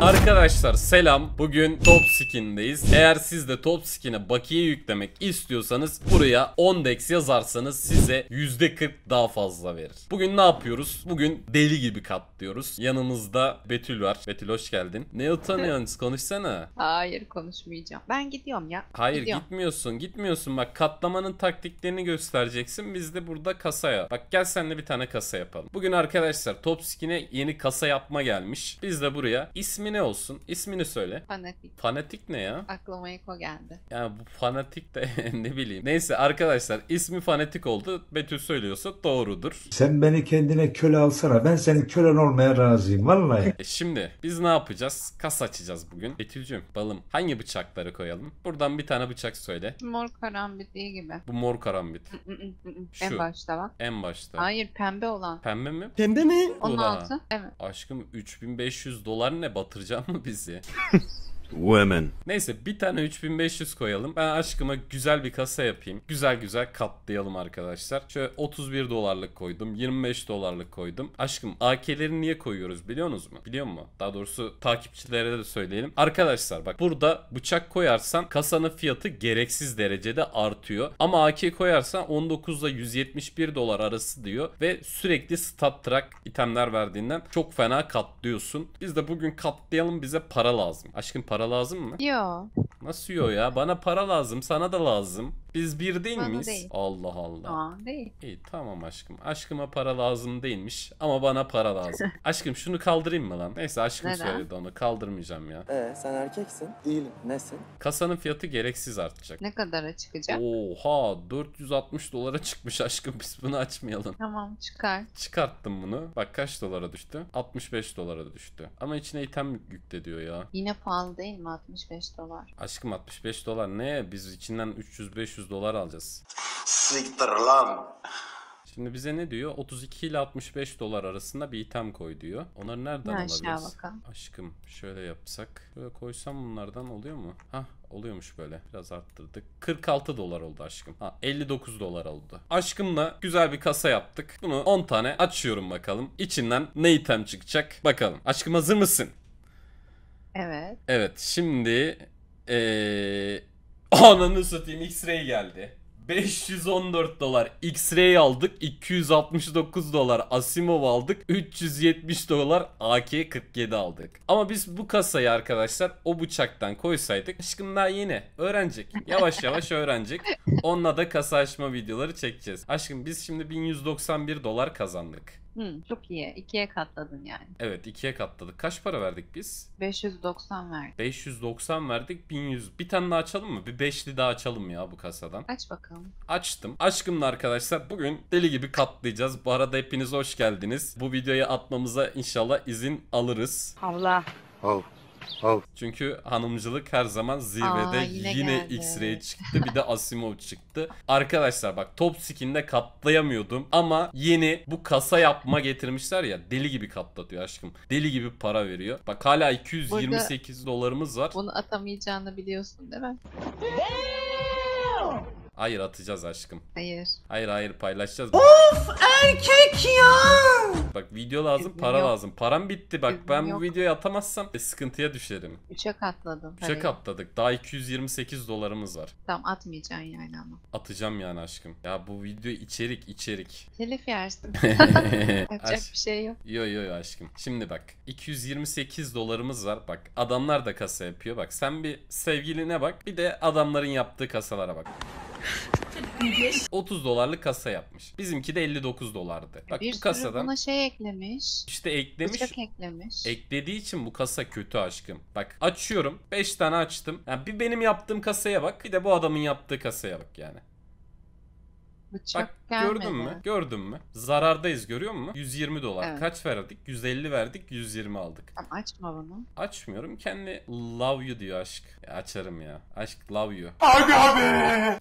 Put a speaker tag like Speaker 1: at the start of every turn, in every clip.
Speaker 1: Arkadaşlar selam. Bugün Top Skin'deyiz. Eğer siz de Top Skin'e bakiye yüklemek istiyorsanız buraya 10 dex yazarsanız size %40 daha fazla verir. Bugün ne yapıyoruz? Bugün deli gibi katlıyoruz. Yanımızda Betül var. Betül hoş geldin. Ne utanıyorsunuz? Konuşsana. Hayır konuşmayacağım. Ben gidiyorum ya. Hayır gidiyorum. gitmiyorsun. Gitmiyorsun. Bak katlamanın taktiklerini göstereceksin. Biz de burada kasaya. Bak gel seninle bir tane kasa yapalım. Bugün arkadaşlar Top Skin'e yeni kasa yapma gelmiş. Biz de buraya ismi İsmi ne olsun? İsmini söyle. Fanatik. Fanatik ne ya? Aklıma ilk o geldi. Yani bu fanatik de ne bileyim. Neyse arkadaşlar ismi fanatik oldu. Betül söylüyorsa doğrudur. Sen beni kendine köle alsana. Ben senin kölen olmaya razıyım vallahi. E şimdi biz ne yapacağız? Kas açacağız bugün. Betülcüm balım hangi bıçakları koyalım? Buradan bir tane bıçak söyle. Mor karambit iyi gibi. Bu mor karambit. Mm, mm, mm, en başta bak. En başta. Hayır pembe olan. Pembe mi? Pembe mi? 16. Ulan. Evet. Aşkım 3500 dolar ne batı batıracak mı bizi? Women. Neyse bir tane 3500 koyalım. Ben aşkıma güzel bir kasa yapayım. Güzel güzel katlayalım arkadaşlar. Şöyle 31 dolarlık koydum. 25 dolarlık koydum. Aşkım AK'leri niye koyuyoruz biliyorsunuz mu? Biliyor musun? Daha doğrusu takipçilere de söyleyelim. Arkadaşlar bak burada bıçak koyarsan kasanın fiyatı gereksiz derecede artıyor. Ama AK koyarsan 19 ile 171 dolar arası diyor ve sürekli stat track itemler verdiğinden çok fena katlıyorsun. Biz de bugün katlayalım bize para lazım. Aşkım para Para lazım mı? Yo. Nasıl yo ya? Bana para lazım, sana da lazım. Biz bir değil Bana miyiz? değil. Allah Allah. Aa, değil. İyi tamam aşkım. Aşkıma para lazım değilmiş ama bana para lazım. aşkım şunu kaldırayım mı lan? Neyse aşkım Neden? söyledi onu. Kaldırmayacağım ya. Ee, sen erkeksin. Değilim. Nesin? Kasanın fiyatı gereksiz artacak. Ne kadara çıkacak? Oha 460 dolara çıkmış aşkım. Biz bunu açmayalım. Tamam çıkar. Çıkarttım bunu. Bak kaç dolara düştü? 65 dolara düştü. Ama içine item yükle diyor ya. Yine pahalı değil mi 65 dolar? Aşkım 65 dolar ne? Biz içinden 300-500 500 dolar alacağız. Siktir lan. Şimdi bize ne diyor? 32 ile 65 dolar arasında bir item koy diyor. Onları nereden ya alabiliriz? Bakalım. Aşkım şöyle yapsak. Böyle koysam bunlardan oluyor mu? Hah oluyormuş böyle. Biraz arttırdık. 46 dolar oldu aşkım. Ha 59 dolar oldu. Aşkımla güzel bir kasa yaptık. Bunu 10 tane açıyorum bakalım. İçinden ne item çıkacak bakalım. Aşkım hazır mısın? Evet. Evet şimdi ee, Ananı satayım X-Ray geldi. 514 dolar X-Ray aldık. 269 dolar Asimov aldık. 370 dolar AK-47 aldık. Ama biz bu kasayı arkadaşlar o bıçaktan koysaydık aşkım daha yeni öğrenecek. Yavaş yavaş öğrenecek. Onunla da kasa açma videoları çekeceğiz. Aşkım biz şimdi 1191 dolar kazandık. Hı, çok iyi. İkiye katladın yani. Evet ikiye katladık. Kaç para verdik biz? 590 verdik. 590 verdik 1100. Bir tane daha açalım mı? Bir beşli daha açalım ya bu kasadan. Aç bakalım. Açtım. Aşkımla arkadaşlar bugün deli gibi katlayacağız. Bu arada hepiniz hoş geldiniz. Bu videoyu atmamıza inşallah izin alırız. Allah. Oh. Al. Çünkü hanımcılık her zaman zirvede Aa, yine, yine X-Ray çıktı bir de Asimov çıktı. Arkadaşlar bak top skin'de katlayamıyordum ama yeni bu kasa yapma getirmişler ya deli gibi katlatıyor aşkım. Deli gibi para veriyor. Bak hala 228 Burada dolarımız var. Bunu atamayacağını biliyorsun değil mi? Hayır atacağız aşkım. Hayır. Hayır hayır paylaşacağız. Of erkek ya. Bak video lazım İznim para yok. lazım. Param bitti bak İznim ben yok. bu videoyu atamazsam e, sıkıntıya düşerim. Üçe katladım. Üçe parayı. katladık. Daha 228 dolarımız var. Tamam atmayacaksın yani ama. Atacağım yani aşkım. Ya bu video içerik içerik. Telif yersin. Yapacak bir şey yok. Yo yo yo aşkım. Şimdi bak 228 dolarımız var. Bak adamlar da kasa yapıyor. Bak sen bir sevgiline bak. Bir de adamların yaptığı kasalara bak. 30 dolarlık kasa yapmış. Bizimki de 59 dolardı. Bak bir bu kasadan buna şey eklemiş. İşte eklemiş. Bıçak eklemiş. Eklediği için bu kasa kötü aşkım. Bak açıyorum. 5 tane açtım. Yani bir benim yaptığım kasaya bak. Bir de bu adamın yaptığı kasaya bak yani. Bak gelmedi. gördün mü? Gördün mü? Zarardayız görüyor musun? 120 dolar. Evet. Kaç verdik? 150 verdik, 120 aldık. Tamam açma bunu. Açmıyorum. Kendi love you diyor aşk. Ya, açarım ya. Aşk love you. Abi abi.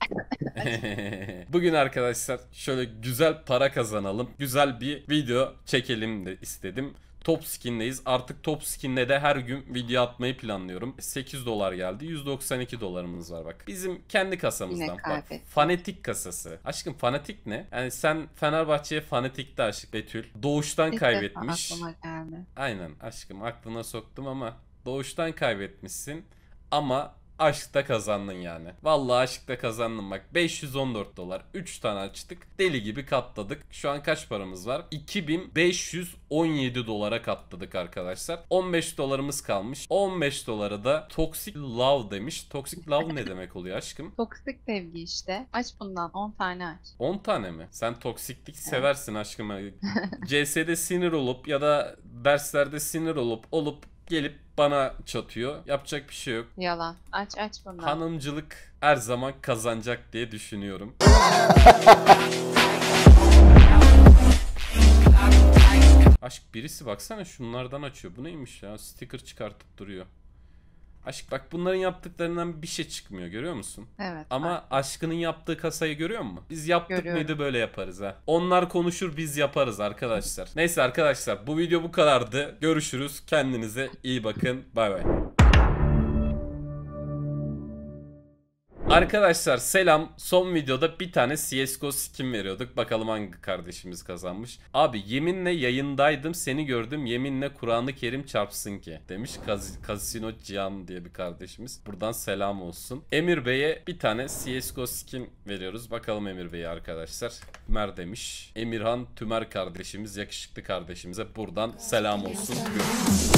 Speaker 1: Bugün arkadaşlar şöyle güzel para kazanalım. Güzel bir video çekelim de istedim top skin'deyiz. Artık top skin'de de her gün video atmayı planlıyorum. 8 dolar geldi. 192 dolarımız var bak. Bizim kendi kasamızdan. Bak, fanatik kasası. Aşkım fanatik ne? Yani sen Fenerbahçe'ye fanatik de aşık Betül. Doğuştan İlk kaybetmiş. Aklıma geldi. Aynen aşkım aklına soktum ama doğuştan kaybetmişsin. Ama aşkta kazandın yani. Vallahi aşkta kazandım bak. 514 dolar. 3 tane açtık. Deli gibi katladık. Şu an kaç paramız var? 2517 dolara katladık arkadaşlar. 15 dolarımız kalmış. 15 dolara da toxic love demiş. Toxic love ne demek oluyor aşkım? Toksik sevgi işte. Aç bundan 10 tane aç. 10 tane mi? Sen toksiklik seversin aşkım. CS'de sinir olup ya da derslerde sinir olup olup gelip bana çatıyor. Yapacak bir şey yok. Yalan. Aç aç bunu. Hanımcılık her zaman kazanacak diye düşünüyorum. Aşk birisi baksana şunlardan açıyor. Bu neymiş ya? Sticker çıkartıp duruyor. Aşk bak bunların yaptıklarından bir şey çıkmıyor görüyor musun? Evet. Ama aynen. aşkının yaptığı kasayı görüyor musun? Biz yaptık Görüyorum. mıydı böyle yaparız ha. Onlar konuşur biz yaparız arkadaşlar. Neyse arkadaşlar bu video bu kadardı. Görüşürüz. Kendinize iyi bakın. Bay bay. Arkadaşlar selam. Son videoda bir tane CSGO skin veriyorduk. Bakalım hangi kardeşimiz kazanmış. Abi yeminle yayındaydım seni gördüm. Yeminle Kur'an-ı Kerim çarpsın ki. Demiş Kaz Casino Cihan diye bir kardeşimiz. Buradan selam olsun. Emir Bey'e bir tane CSGO skin veriyoruz. Bakalım Emir Bey'e arkadaşlar. Mer demiş. Emirhan Tümer kardeşimiz. Yakışıklı kardeşimize buradan selam olsun. Görüşürüz.